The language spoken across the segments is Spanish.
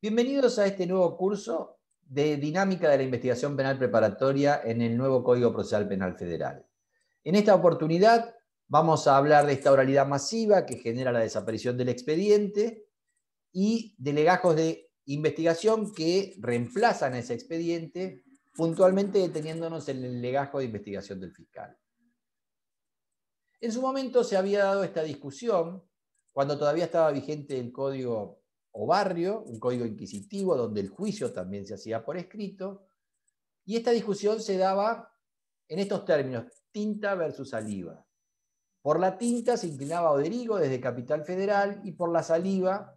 Bienvenidos a este nuevo curso de Dinámica de la Investigación Penal Preparatoria en el nuevo Código Procesal Penal Federal. En esta oportunidad vamos a hablar de esta oralidad masiva que genera la desaparición del expediente y de legajos de investigación que reemplazan ese expediente, puntualmente deteniéndonos en el legajo de investigación del fiscal. En su momento se había dado esta discusión cuando todavía estaba vigente el Código o barrio, un código inquisitivo donde el juicio también se hacía por escrito, y esta discusión se daba en estos términos, tinta versus saliva. Por la tinta se inclinaba Oderigo desde Capital Federal y por la saliva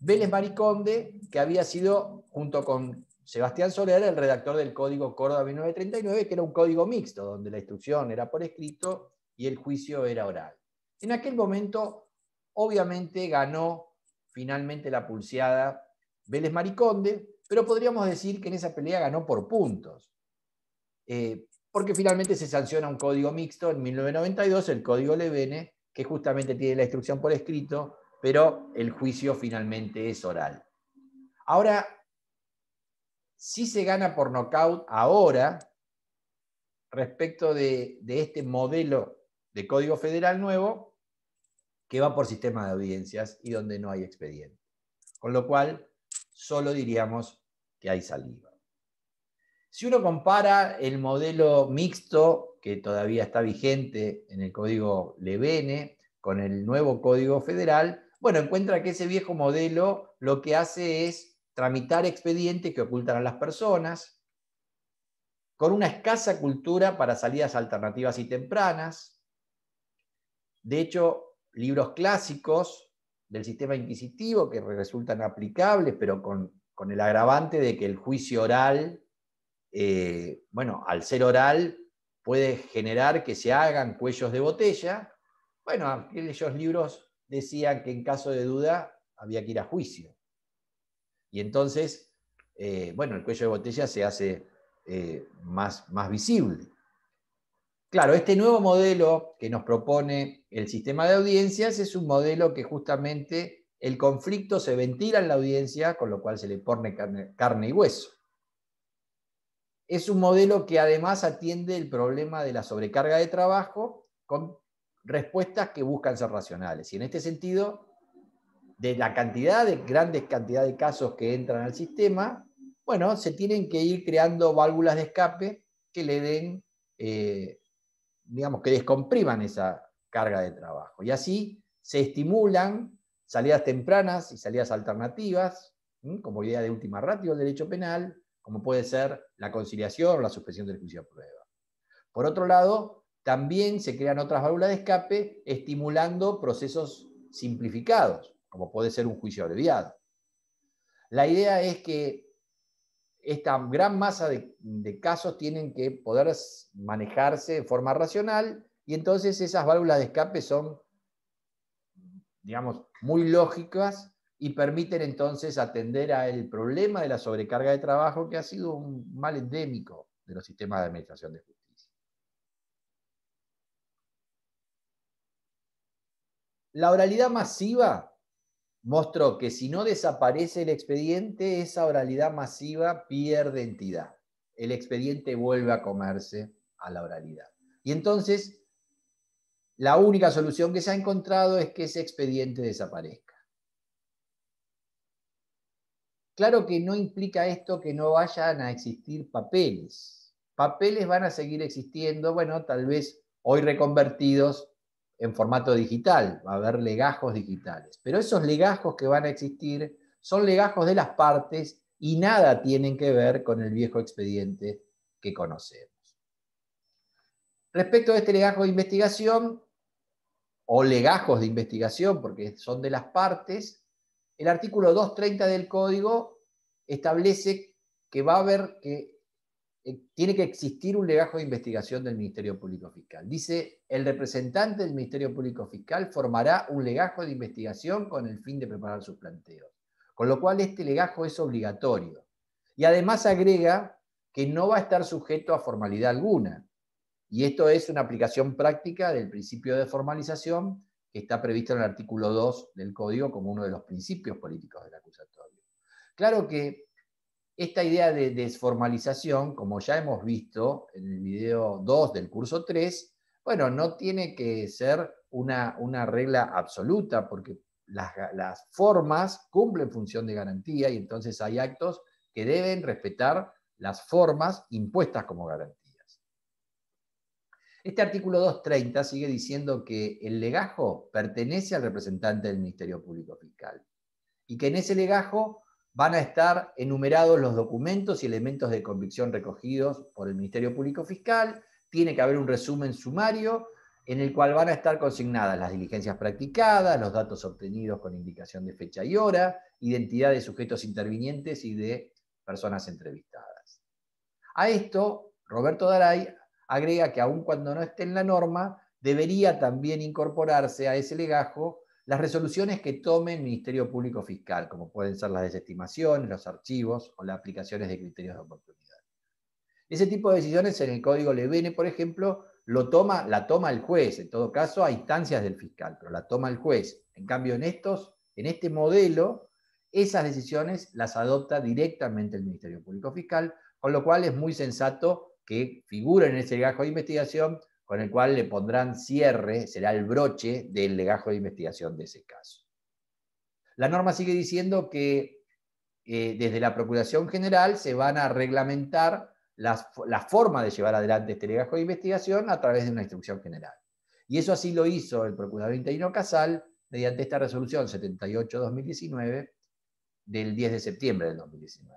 Vélez Mariconde, que había sido, junto con Sebastián Soler, el redactor del Código Córdoba 1939, que era un código mixto, donde la instrucción era por escrito y el juicio era oral. En aquel momento, obviamente, ganó finalmente la pulseada Vélez Mariconde, pero podríamos decir que en esa pelea ganó por puntos. Eh, porque finalmente se sanciona un código mixto en 1992, el código Levene, que justamente tiene la instrucción por escrito, pero el juicio finalmente es oral. Ahora, si se gana por nocaut ahora, respecto de este modelo de código federal nuevo, que va por sistema de audiencias y donde no hay expediente. Con lo cual, solo diríamos que hay saliva. Si uno compara el modelo mixto, que todavía está vigente en el código Levene, con el nuevo código federal, bueno, encuentra que ese viejo modelo lo que hace es tramitar expedientes que ocultan a las personas, con una escasa cultura para salidas alternativas y tempranas. De hecho, libros clásicos del sistema inquisitivo que resultan aplicables, pero con, el agravante de que el juicio oral, eh, bueno, al ser oral, puede generar que se hagan cuellos de botella. Bueno, aquellos libros decían que en caso de duda había que ir a juicio. Y entonces, eh, bueno, el cuello de botella se hace eh, más, más visible. Claro, este nuevo modelo que nos propone el sistema de audiencias es un modelo que justamente el conflicto se ventila en la audiencia, con lo cual se le pone carne, y hueso. Es un modelo que además atiende el problema de la sobrecarga de trabajo con respuestas que buscan ser racionales. Y en este sentido, de la cantidad de grandes cantidad de casos que entran al sistema, bueno, se tienen que ir creando válvulas de escape que le den eh, digamos, que descompriman esa carga de trabajo. Y así se estimulan salidas tempranas y salidas alternativas, como idea de última ratio del derecho penal, como puede ser la conciliación o la suspensión del juicio a prueba. Por otro lado, también se crean otras válvulas de escape estimulando procesos simplificados, como puede ser un juicio abreviado. La idea es que esta gran masa de, casos tienen que poder manejarse de forma racional y entonces esas válvulas de escape son, digamos, muy lógicas y permiten entonces atender al problema de la sobrecarga de trabajo que ha sido un mal endémico de los sistemas de administración de justicia. La oralidad masiva mostró que si no desaparece el expediente, esa oralidad masiva pierde entidad. El expediente vuelve a comerse a la oralidad. Y entonces, la única solución que se ha encontrado es que ese expediente desaparezca. Claro que no implica esto que no vayan a existir papeles. Papeles van a seguir existiendo, bueno, tal vez hoy reconvertidos en formato digital, va a haber legajos digitales. Pero esos legajos que van a existir son legajos de las partes y nada tienen que ver con el viejo expediente que conocemos. Respecto a este legajo de investigación, o legajos de investigación, porque son de las partes, el artículo 230 del código establece que va a haber que eh, tiene que existir un legajo de investigación del Ministerio Público Fiscal. Dice, el representante del Ministerio Público Fiscal formará un legajo de investigación con el fin de preparar sus planteos. Con lo cual, este legajo es obligatorio. Y además agrega que no va a estar sujeto a formalidad alguna. Y esto es una aplicación práctica del principio de formalización que está previsto en el artículo 2 del Código como uno de los principios políticos del acusatorio. Claro que esta idea de desformalización, como ya hemos visto en el video 2 del curso 3, bueno, no tiene que ser una, regla absoluta, porque las, las, formas cumplen función de garantía y entonces hay actos que deben respetar las formas impuestas como garantías. Este artículo 230 sigue diciendo que el legajo pertenece al representante del Ministerio Público Fiscal y que en ese legajo van a estar enumerados los documentos y elementos de convicción recogidos por el Ministerio Público Fiscal, tiene que haber un resumen sumario en el cual van a estar consignadas las diligencias practicadas, los datos obtenidos con indicación de fecha y hora, identidad de sujetos intervinientes y de personas entrevistadas. A esto, Roberto Daray agrega que aun cuando no esté en la norma, debería también incorporarse a ese legajo las resoluciones que tome el Ministerio Público Fiscal, como pueden ser las desestimaciones, los archivos o las aplicaciones de criterios de oportunidad. Ese tipo de decisiones en el Código Levene, por ejemplo, lo toma, la toma el juez, en todo caso a instancias del fiscal, pero la toma el juez. En cambio, en, estos, en este modelo, esas decisiones las adopta directamente el Ministerio Público Fiscal, con lo cual es muy sensato que figuren en ese gajo de investigación con el cual le pondrán cierre, será el broche del legajo de investigación de ese caso. La norma sigue diciendo que eh, desde la Procuración General se van a reglamentar la forma de llevar adelante este legajo de investigación a través de una instrucción general. Y eso así lo hizo el procurador interino Casal mediante esta resolución 78-2019 del 10 de septiembre del 2019,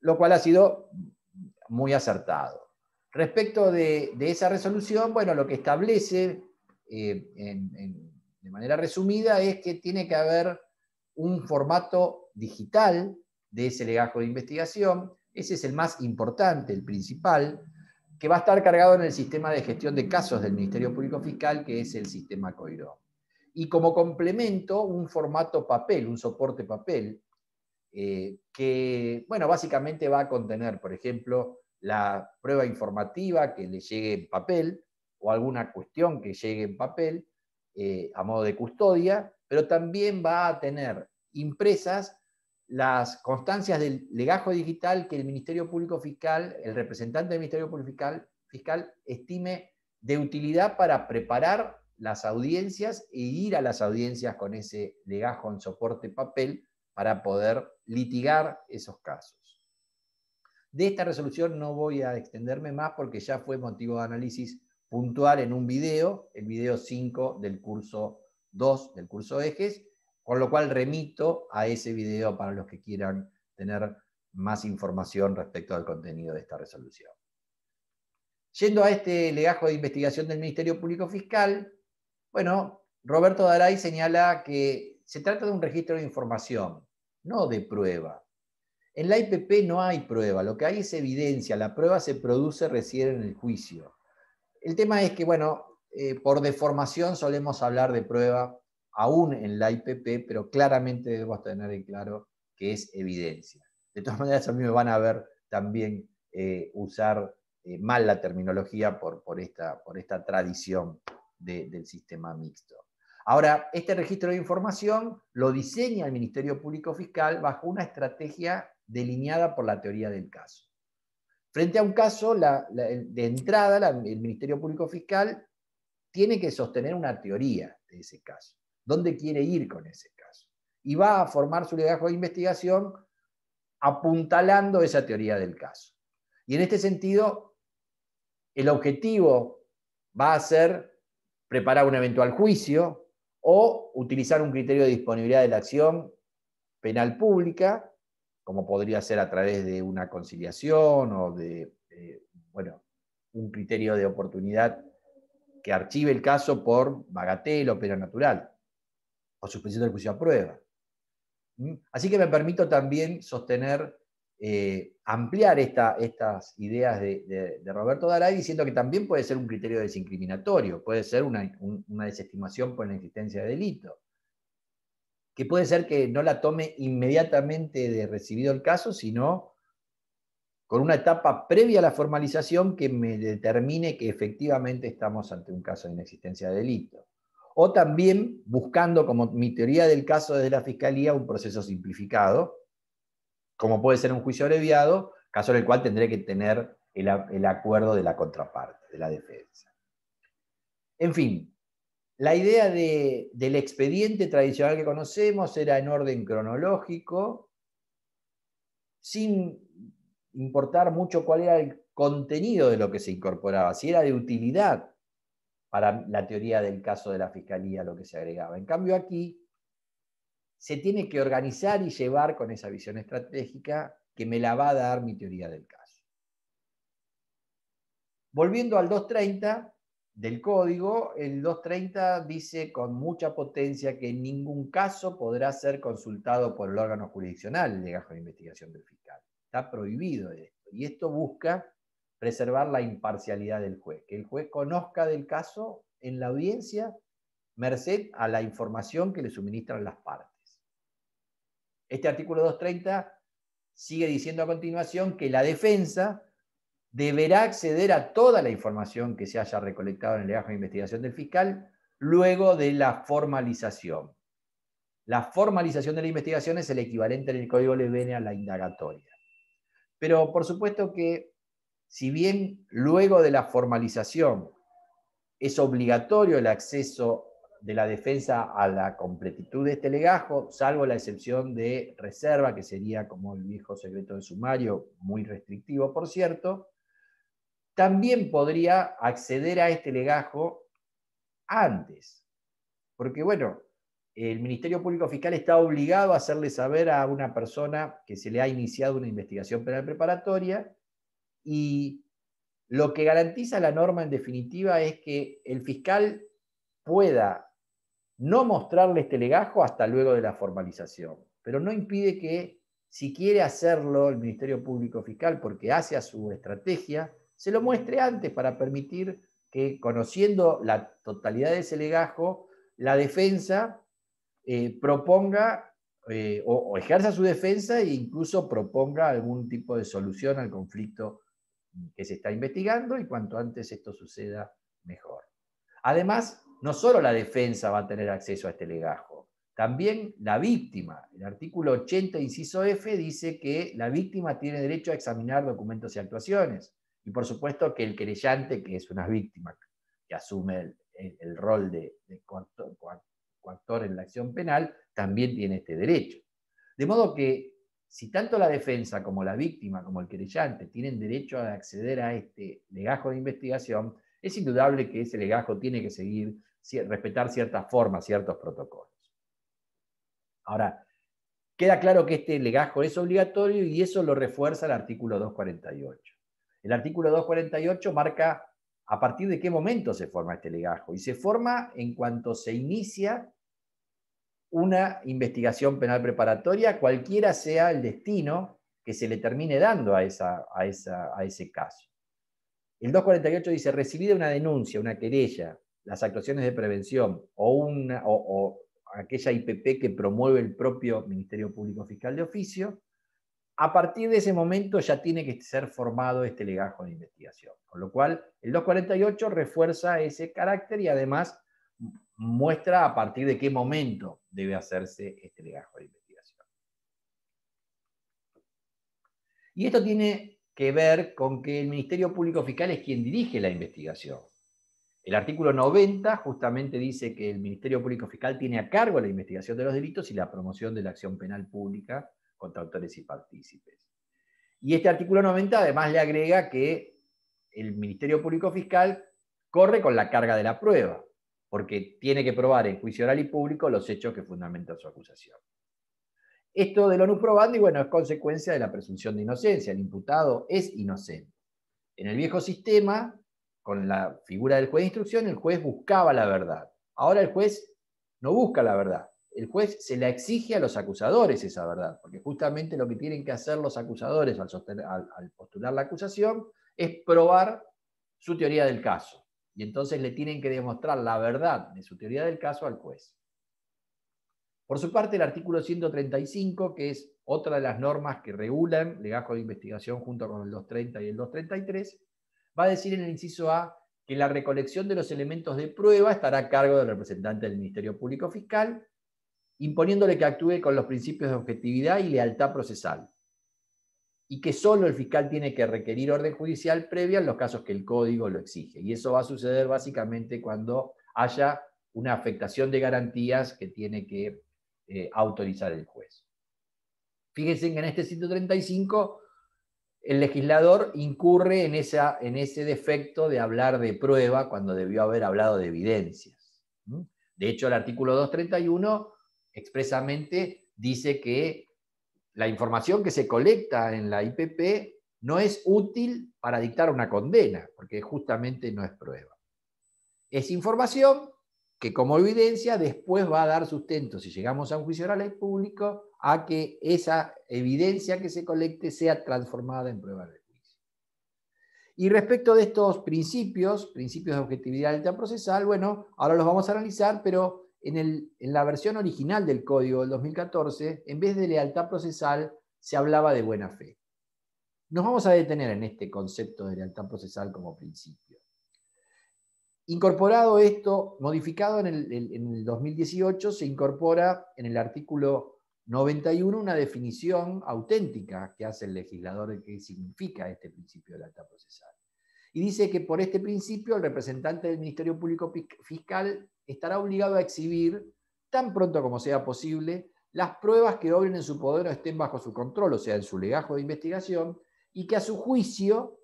lo cual ha sido muy acertado. Respecto de, esa resolución, bueno, lo que establece eh, de manera resumida es que tiene que haber un formato digital de ese legajo de investigación. Ese es el más importante, el principal, que va a estar cargado en el sistema de gestión de casos del Ministerio Público Fiscal, que es el sistema COIRO. Y como complemento, un formato papel, un soporte papel, eh, que, bueno, básicamente va a contener, por ejemplo, la prueba informativa que le llegue en papel o alguna cuestión que llegue en papel eh, a modo de custodia, pero también va a tener impresas las constancias del legajo digital que el Ministerio Público Fiscal, el representante del Ministerio Público Fiscal, Fiscal estime de utilidad para preparar las audiencias e ir a las audiencias con ese legajo en soporte papel para poder litigar esos casos. De esta resolución no voy a extenderme más porque ya fue motivo de análisis puntual en un video, el video 5 del curso 2 del curso ejes, con lo cual remito a ese video para los que quieran tener más información respecto al contenido de esta resolución. Yendo a este legajo de investigación del Ministerio Público Fiscal, bueno, Roberto Daray señala que se trata de un registro de información, no de prueba. En la IPP no hay prueba, lo que hay es evidencia, la prueba se produce recién en el juicio. El tema es que, bueno, eh, por deformación solemos hablar de prueba aún en la IPP, pero claramente debemos tener en claro que es evidencia. De todas maneras, a mí me van a ver también eh, usar eh, mal la terminología por, esta, tradición del sistema mixto. Ahora, este registro de información lo diseña el Ministerio Público Fiscal bajo una estrategia delineada por la teoría del caso. Frente a un caso, de entrada, el Ministerio Público Fiscal tiene que sostener una teoría de ese caso, dónde quiere ir con ese caso. Y va a formar su legajo de investigación apuntalando esa teoría del caso. Y en este sentido, el objetivo va a ser preparar un eventual juicio o utilizar un criterio de disponibilidad de la acción penal pública como podría ser a través de una conciliación o de, eh, bueno, un criterio de oportunidad que archive el caso por bagatela o natural, o suspensión del juicio a prueba. ¿Mm? Así que me permito también sostener, eh, ampliar esta, estas ideas de, Roberto Daray diciendo que también puede ser un criterio desincriminatorio, puede ser una, una desestimación por la existencia de delito que puede ser que no la tome inmediatamente de recibido el caso, sino con una etapa previa a la formalización que me determine que efectivamente estamos ante un caso de inexistencia de delito. O también buscando, como mi teoría del caso desde la Fiscalía, un proceso simplificado, como puede ser un juicio abreviado, caso en el cual tendré que tener el, el acuerdo de la contraparte, de la defensa. En fin, la idea del expediente tradicional que conocemos era en orden cronológico, sin importar mucho cuál era el contenido de lo que se incorporaba, si era de utilidad para la teoría del caso de la fiscalía lo que se agregaba. En cambio aquí se tiene que organizar y llevar con esa visión estratégica que me la va a dar mi teoría del caso. Volviendo al 230, del código, el 230 dice con mucha potencia que en ningún caso podrá ser consultado por el órgano jurisdiccional el legajo de investigación del fiscal. Está prohibido esto. Y esto busca preservar la imparcialidad del juez, que el juez conozca del caso en la audiencia merced a la información que le suministran las partes. Este artículo 230 sigue diciendo a continuación que la defensa deberá acceder a toda la información que se haya recolectado en el legajo de investigación del fiscal luego de la formalización. La formalización de la investigación es el equivalente en el Código Levene a la indagatoria. Pero por supuesto que si bien luego de la formalización es obligatorio el acceso de la defensa a la completitud de este legajo, salvo la excepción de reserva, que sería como el viejo secreto de sumario, muy restrictivo, por cierto, también podría acceder a este legajo antes. Porque, bueno, el Ministerio Público Fiscal está obligado a hacerle saber a una persona que se le ha iniciado una investigación penal preparatoria y lo que garantiza la norma en definitiva es que el fiscal pueda no mostrarle este legajo hasta luego de la formalización, pero no impide que si quiere hacerlo el Ministerio Público Fiscal porque hace a su estrategia, se lo muestre antes para permitir que, conociendo la totalidad de ese legajo, la defensa eh, proponga eh, o, o, ejerza su defensa e incluso proponga algún tipo de solución al conflicto que se está investigando y cuanto antes esto suceda, mejor. Además, no solo la defensa va a tener acceso a este legajo, también la víctima. El artículo 80, inciso F, dice que la víctima tiene derecho a examinar documentos y actuaciones. Y por supuesto que el querellante, que es una víctima, que asume el, rol de, en la acción penal, también tiene este derecho. De modo que si tanto la defensa como la víctima como el querellante tienen derecho a acceder a este legajo de investigación, es indudable que ese legajo tiene que seguir, respetar ciertas formas, ciertos protocolos. Ahora, queda claro que este legajo es obligatorio y eso lo refuerza el artículo 248. El artículo 248 marca a partir de qué momento se forma este legajo y se forma en cuanto se inicia una investigación penal preparatoria, cualquiera sea el destino que se le termine dando a, a, ese caso. El 248 dice, recibida una denuncia, una querella, las actuaciones de prevención o, o aquella IPP que promueve el propio Ministerio Público Fiscal de Oficio, a partir de ese momento ya tiene que ser formado este legajo de investigación. Con lo cual, el 248 refuerza ese carácter y además muestra a partir de qué momento debe hacerse este legajo de investigación. Y esto tiene que ver con que el Ministerio Público Fiscal es quien dirige la investigación. El artículo 90 justamente dice que el Ministerio Público Fiscal tiene a cargo la investigación de los delitos y la promoción de la acción penal pública autores y partícipes. Y este artículo 90 además le agrega que el Ministerio Público Fiscal corre con la carga de la prueba, porque tiene que probar en juicio oral y público los hechos que fundamentan su acusación. Esto de del probando y bueno, es consecuencia de la presunción de inocencia. El imputado es inocente. En el viejo sistema, con la figura del juez de instrucción, el juez buscaba la verdad. Ahora el juez no busca la verdad, el juez se la exige a los acusadores esa verdad, porque justamente lo que tienen que hacer los acusadores al, postular la acusación es probar su teoría del caso. Y entonces le tienen que demostrar la verdad de su teoría del caso al juez. Por su parte, el artículo 135, que es otra de las normas que regulan legajo de investigación junto con el 230 y el 233, va a decir en el inciso A que la recolección de los elementos de prueba estará a cargo del representante del Ministerio Público Fiscal imponiéndole que actúe con los principios de objetividad y lealtad procesal, y que solo el fiscal tiene que requerir orden judicial previa en los casos que el código lo exige. Y eso va a suceder básicamente cuando haya una afectación de garantías que tiene que eh, autorizar el juez. Fíjense que en este 135 el legislador incurre en, esa, en ese defecto de hablar de prueba cuando debió haber hablado de evidencias. De hecho, el artículo 231 expresamente dice que la información que se colecta en la IPP no es útil para dictar una condena, porque justamente no es prueba. Es información que como evidencia después va a dar sustento, si llegamos a un juicio oral ley público, a que esa evidencia que se colecte sea transformada en prueba de juicio. Y respecto de estos principios, principios de objetividad del procesal, bueno, ahora los vamos a analizar, pero en, la versión original del código del 2014, en vez de lealtad procesal, se hablaba de buena fe. Nos vamos a detener en este concepto de lealtad procesal como principio. Incorporado esto, modificado en el, en el, 2018, se incorpora en el artículo 91 una definición auténtica que hace el legislador de qué significa este principio de lealtad procesal. Y dice que por este principio el representante del Ministerio Público Fiscal estará obligado a exhibir, tan pronto como sea posible, las pruebas que obren en su poder o estén bajo su control, o sea, en su legajo de investigación, y que a su juicio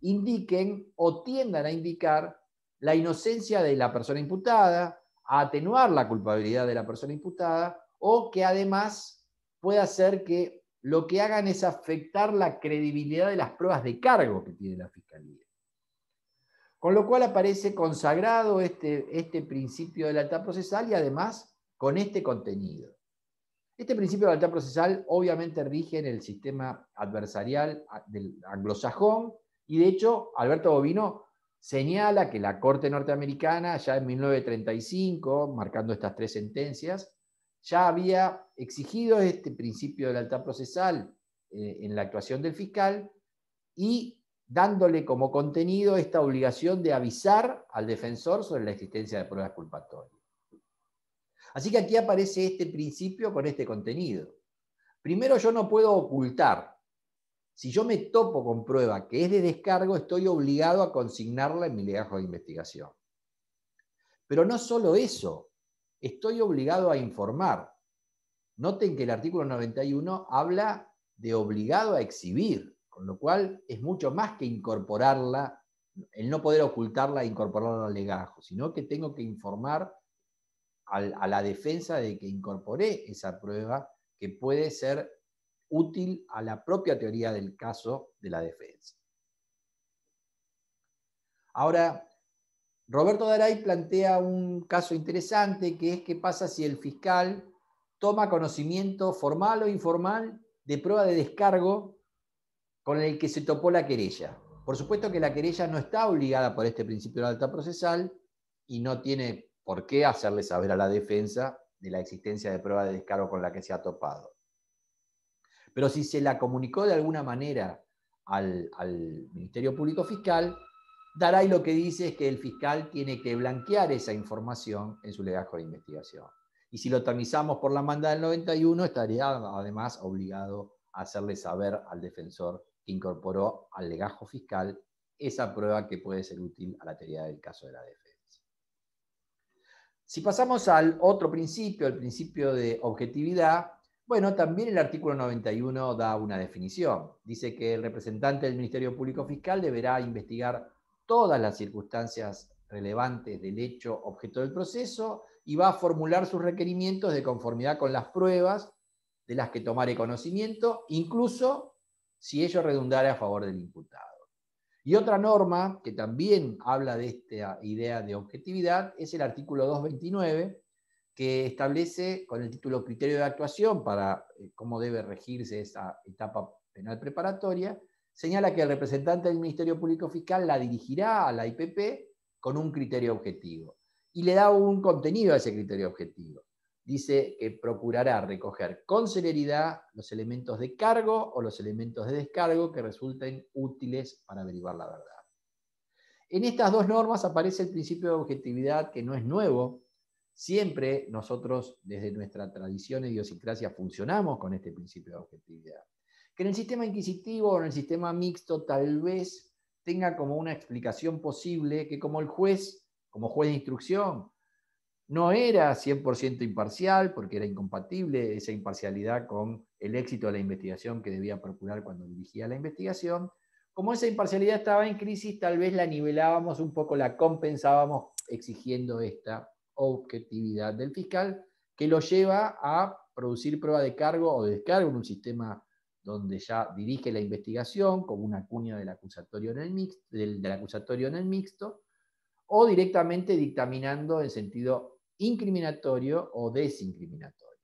indiquen o tiendan a indicar la inocencia de la persona imputada, a atenuar la culpabilidad de la persona imputada, o que además pueda hacer que lo que hagan es afectar la credibilidad de las pruebas de cargo que tiene la fiscalía. Con lo cual aparece consagrado este, este principio de la alta procesal y además con este contenido. Este principio de lealtad procesal obviamente rige en el sistema adversarial anglosajón y de hecho Alberto Bovino señala que la Corte norteamericana ya en 1935, marcando estas tres sentencias, ya había exigido este principio de la alta procesal eh, en la actuación del fiscal y dándole como contenido esta obligación de avisar al defensor sobre la existencia de pruebas culpatorias. Así que aquí aparece este principio con este contenido. Primero, yo no puedo ocultar. Si yo me topo con prueba que es de descargo, estoy obligado a consignarla en mi legajo de investigación. Pero no solo eso, estoy obligado a informar. Noten que el artículo 91 habla de obligado a exhibir. Con lo cual es mucho más que incorporarla, el no poder ocultarla e incorporarla al legajo, sino que tengo que informar a la defensa de que incorporé esa prueba que puede ser útil a la propia teoría del caso de la defensa. Ahora, Roberto Daray plantea un caso interesante que es qué pasa si el fiscal toma conocimiento formal o informal de prueba de descargo con el que se topó la querella. Por supuesto que la querella no está obligada por este principio de alta procesal y no tiene por qué hacerle saber a la defensa de la existencia de prueba de descargo con la que se ha topado. Pero si se la comunicó de alguna manera al, Ministerio Público Fiscal, Daray lo que dice es que el fiscal tiene que blanquear esa información en su legajo de investigación. Y si lo tamizamos por la manda del 91, estaría además obligado a hacerle saber al defensor incorporó al legajo fiscal esa prueba que puede ser útil a la teoría del caso de la defensa. Si pasamos al otro principio, el principio de objetividad, bueno, también el artículo 91 da una definición. Dice que el representante del Ministerio Público Fiscal deberá investigar todas las circunstancias relevantes del hecho objeto del proceso y va a formular sus requerimientos de conformidad con las pruebas de las que tomare conocimiento, incluso si ello redundara a favor del imputado. Y otra norma que también habla de esta idea de objetividad es el artículo 229, que establece con el título criterio de actuación para eh, cómo debe regirse esa etapa penal preparatoria, señala que el representante del Ministerio Público Fiscal la dirigirá a la IPP con un criterio objetivo y le da un contenido a ese criterio objetivo dice que procurará recoger con celeridad los elementos de cargo o los elementos de descargo que resulten útiles para averiguar la verdad. En estas dos normas aparece el principio de objetividad que no es nuevo. Siempre nosotros desde nuestra tradición y e idiosincrasia funcionamos con este principio de objetividad. Que en el sistema inquisitivo o en el sistema mixto tal vez tenga como una explicación posible que como el juez, como juez de instrucción, no era 100% imparcial porque era incompatible esa imparcialidad con el éxito de la investigación que debía procurar cuando dirigía la investigación. Como esa imparcialidad estaba en crisis, tal vez la nivelábamos un poco, la compensábamos exigiendo esta objetividad del fiscal, que lo lleva a producir prueba de cargo o descargo en un sistema donde ya dirige la investigación, como una cuña del acusatorio en el, mixto, del acusatorio en el mixto, o directamente dictaminando en sentido incriminatorio o desincriminatorio.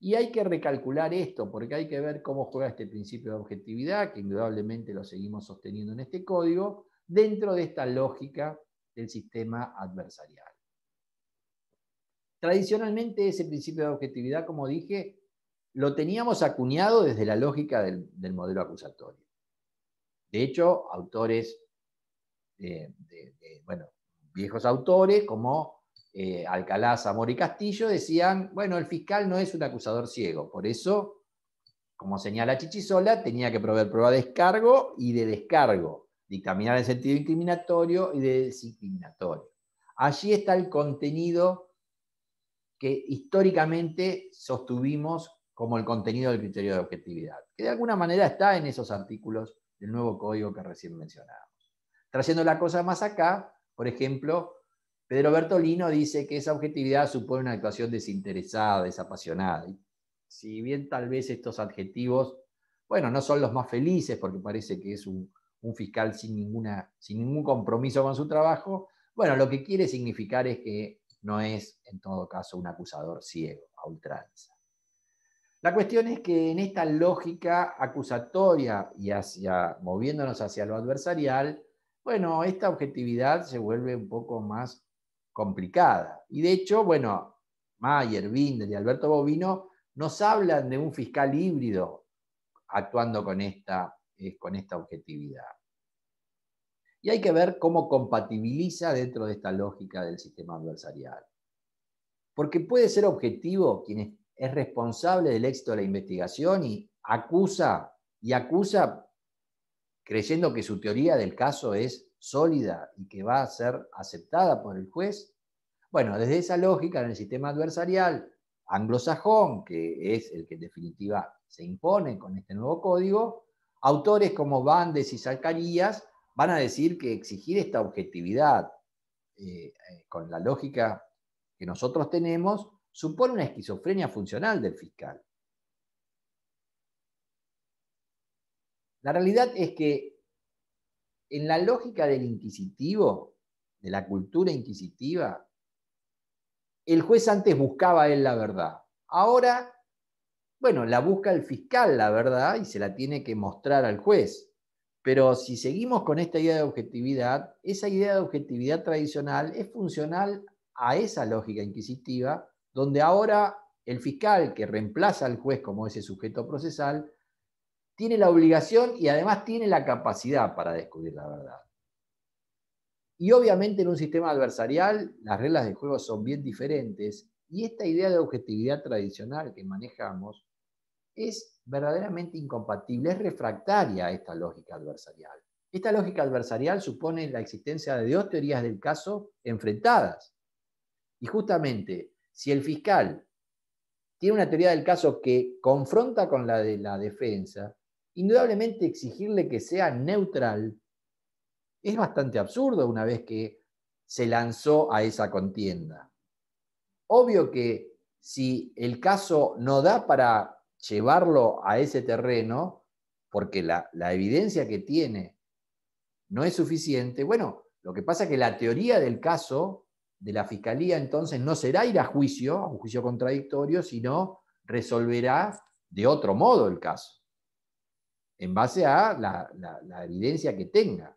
Y hay que recalcular esto, porque hay que ver cómo juega este principio de objetividad, que indudablemente lo seguimos sosteniendo en este código, dentro de esta lógica del sistema adversarial. Tradicionalmente ese principio de objetividad, como dije, lo teníamos acuñado desde la lógica del, modelo acusatorio. De hecho, autores, eh, bueno, viejos autores como eh, Alcalá, Zamora y Castillo, decían, bueno, el fiscal no es un acusador ciego, por eso, como señala Chichisola, tenía que proveer prueba de descargo y de descargo, dictaminar en sentido incriminatorio y de desincriminatorio Allí está el contenido que históricamente sostuvimos como el contenido del criterio de objetividad, que de alguna manera está en esos artículos del nuevo código que recién mencionábamos. Trayendo la cosa más acá, por ejemplo, Pedro Bertolino dice que esa objetividad supone una actuación desinteresada, desapasionada. si bien tal vez estos adjetivos, bueno, no son los más felices porque parece que es un, fiscal sin, ninguna, sin ningún compromiso con su trabajo, bueno, lo que quiere significar es que no es, en todo caso, un acusador ciego, a ultranza. La cuestión es que en esta lógica acusatoria y hacia, moviéndonos hacia lo adversarial, bueno, esta objetividad se vuelve un poco más complicada. Y de hecho, bueno, Mayer, Binder y Alberto Bovino nos hablan de un fiscal híbrido actuando con esta, eh, con esta objetividad. Y hay que ver cómo compatibiliza dentro de esta lógica del sistema adversarial. Porque puede ser objetivo quien es responsable del éxito de la investigación y acusa, y acusa creyendo que su teoría del caso es sólida y que va a ser aceptada por el juez? Bueno, desde esa lógica, en el sistema adversarial anglosajón, que es el que en definitiva se impone con este nuevo código, autores como Bandes y Zacarías van a decir que exigir esta objetividad eh, eh, con la lógica que nosotros tenemos supone una esquizofrenia funcional del fiscal. La realidad es que en la lógica del inquisitivo, de la cultura inquisitiva, el juez antes buscaba él la verdad. Ahora, bueno, la busca el fiscal la verdad y se la tiene que mostrar al juez. Pero si seguimos con esta idea de objetividad, esa idea de objetividad tradicional es funcional a esa lógica inquisitiva, donde ahora el fiscal que reemplaza al juez como ese sujeto procesal tiene la obligación y además tiene la capacidad para descubrir la verdad. Y obviamente en un sistema adversarial las reglas de juego son bien diferentes y esta idea de objetividad tradicional que manejamos es verdaderamente incompatible, es refractaria a esta lógica adversarial. Esta lógica adversarial supone la existencia de dos teorías del caso enfrentadas. Y justamente, si el fiscal tiene una teoría del caso que confronta con la de la defensa, indudablemente exigirle que sea neutral es bastante absurdo una vez que se lanzó a esa contienda. Obvio que si el caso no da para llevarlo a ese terreno, porque la, evidencia que tiene no es suficiente, bueno, lo que pasa es que la teoría del caso de la fiscalía entonces no será ir a juicio, a un juicio contradictorio, sino resolverá de otro modo el caso en base a la, evidencia que tenga.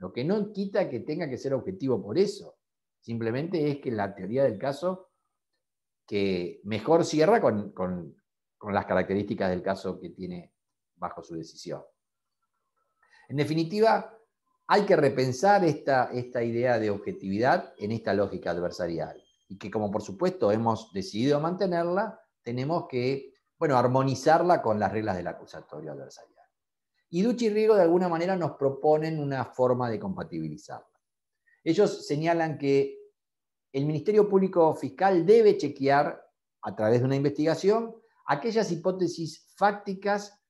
Lo que no quita que tenga que ser objetivo por eso. Simplemente es que la teoría del caso que mejor cierra con, las características del caso que tiene bajo su decisión. En definitiva, hay que repensar esta, idea de objetividad en esta lógica adversarial. Y que como por supuesto hemos decidido mantenerla, tenemos que bueno, armonizarla con las reglas del acusatorio adversarial. Y Duchi y Riego de alguna manera nos proponen una forma de compatibilizarla. Ellos señalan que el Ministerio Público Fiscal debe chequear, a través de una investigación, aquellas hipótesis fácticas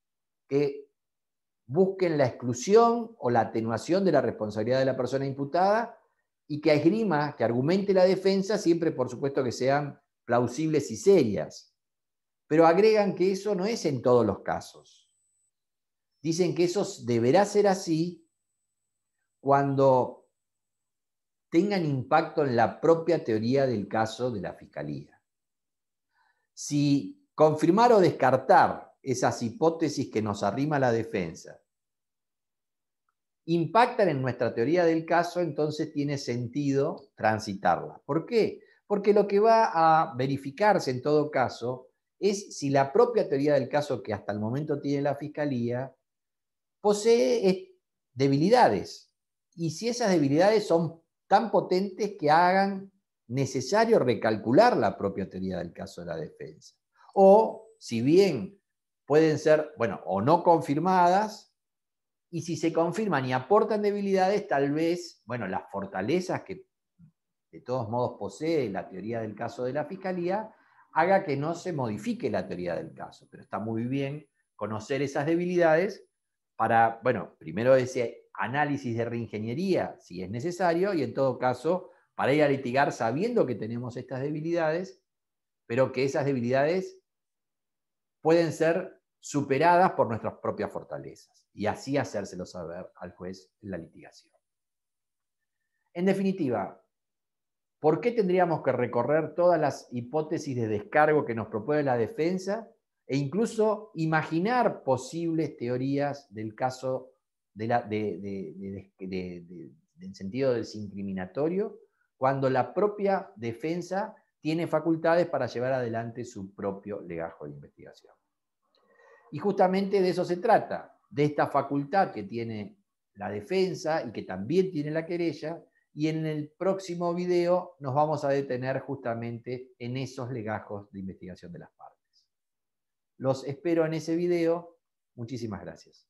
que busquen la exclusión o la atenuación de la responsabilidad de la persona imputada y que esgrima, que argumente la defensa, siempre por supuesto que sean plausibles y serias. Pero agregan que eso no es en todos los casos dicen que eso deberá ser así cuando tengan impacto en la propia teoría del caso de la Fiscalía. Si confirmar o descartar esas hipótesis que nos arrima la defensa impactan en nuestra teoría del caso, entonces tiene sentido transitarla. ¿Por qué? Porque lo que va a verificarse en todo caso es si la propia teoría del caso que hasta el momento tiene la Fiscalía posee eh, debilidades. Y si esas debilidades son tan potentes que hagan necesario recalcular la propia teoría del caso de la defensa. O, si bien pueden ser, bueno, o no confirmadas, y si se confirman y aportan debilidades, tal vez, bueno, las fortalezas que de todos modos posee la teoría del caso de la Fiscalía, haga que no se modifique la teoría del caso. Pero está muy bien conocer esas debilidades para, bueno, primero ese análisis de reingeniería, si es necesario, y en todo caso, para ir a litigar sabiendo que tenemos estas debilidades, pero que esas debilidades pueden ser superadas por nuestras propias fortalezas, y así hacérselo saber al juez en la litigación. En definitiva, ¿por qué tendríamos que recorrer todas las hipótesis de descargo que nos propone la defensa e incluso imaginar posibles teorías del caso de en sentido desincriminatorio, cuando la propia defensa tiene facultades para llevar adelante su propio legajo de investigación. Y justamente de eso se trata, de esta facultad que tiene la defensa y que también tiene la querella, y en el próximo video nos vamos a detener justamente en esos legajos de investigación de la los espero en ese video. Muchísimas gracias.